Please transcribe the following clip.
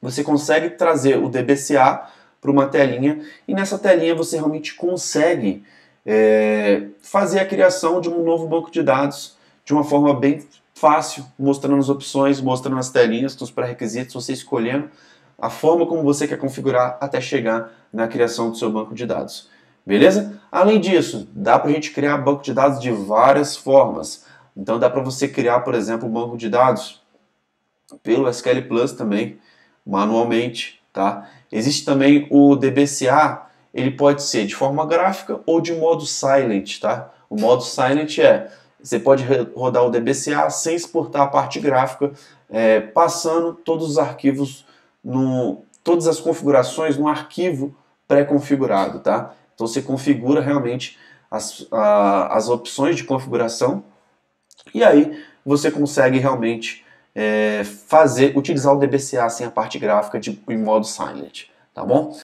Você consegue trazer o DBCA para uma telinha e nessa telinha você realmente consegue é, fazer a criação de um novo banco de dados de uma forma bem fácil, mostrando as opções, mostrando as telinhas, os pré-requisitos, você escolhendo a forma como você quer configurar até chegar na criação do seu banco de dados. Beleza? Além disso, dá para a gente criar banco de dados de várias formas. Então dá para você criar, por exemplo, um banco de dados pelo SQL Plus também, manualmente, tá? Existe também o DBCA, ele pode ser de forma gráfica ou de modo silent, tá? O modo silent é, você pode rodar o DBCA sem exportar a parte gráfica, é, passando todos os arquivos, no, todas as configurações no arquivo pré-configurado, tá? Então você configura realmente as, a, as opções de configuração e aí você consegue realmente é, fazer, utilizar o DBCA sem a parte gráfica de, em modo silent, tá bom?